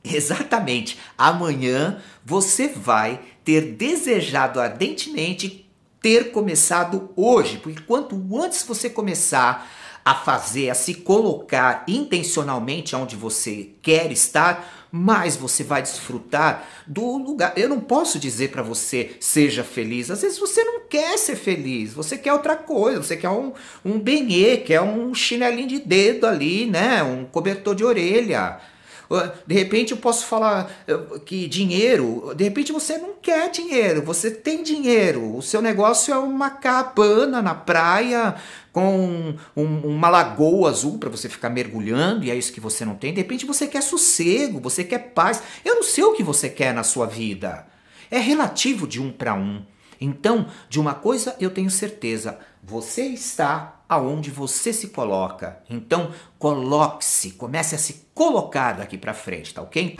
Exatamente. Amanhã você vai ter desejado ardentemente ter começado hoje, porque quanto antes você começar a fazer, a se colocar intencionalmente onde você quer estar, mais você vai desfrutar do lugar. Eu não posso dizer para você seja feliz. Às vezes você não quer ser feliz, você quer outra coisa, você quer um, um benê, quer um chinelinho de dedo ali, né? Um cobertor de orelha. De repente eu posso falar eh, que dinheiro, de repente você não quer dinheiro, você tem dinheiro. O seu negócio é uma cabana na praia com um, uma lagoa azul para você ficar mergulhando e é isso que você não tem. De repente você quer sossego, você quer paz. Eu não sei o que você quer na sua vida. É relativo de um para um. Então, de uma coisa eu tenho certeza: você está aonde você se coloca. Então, coloque-se, comece a se colocar daqui para frente, tá ok?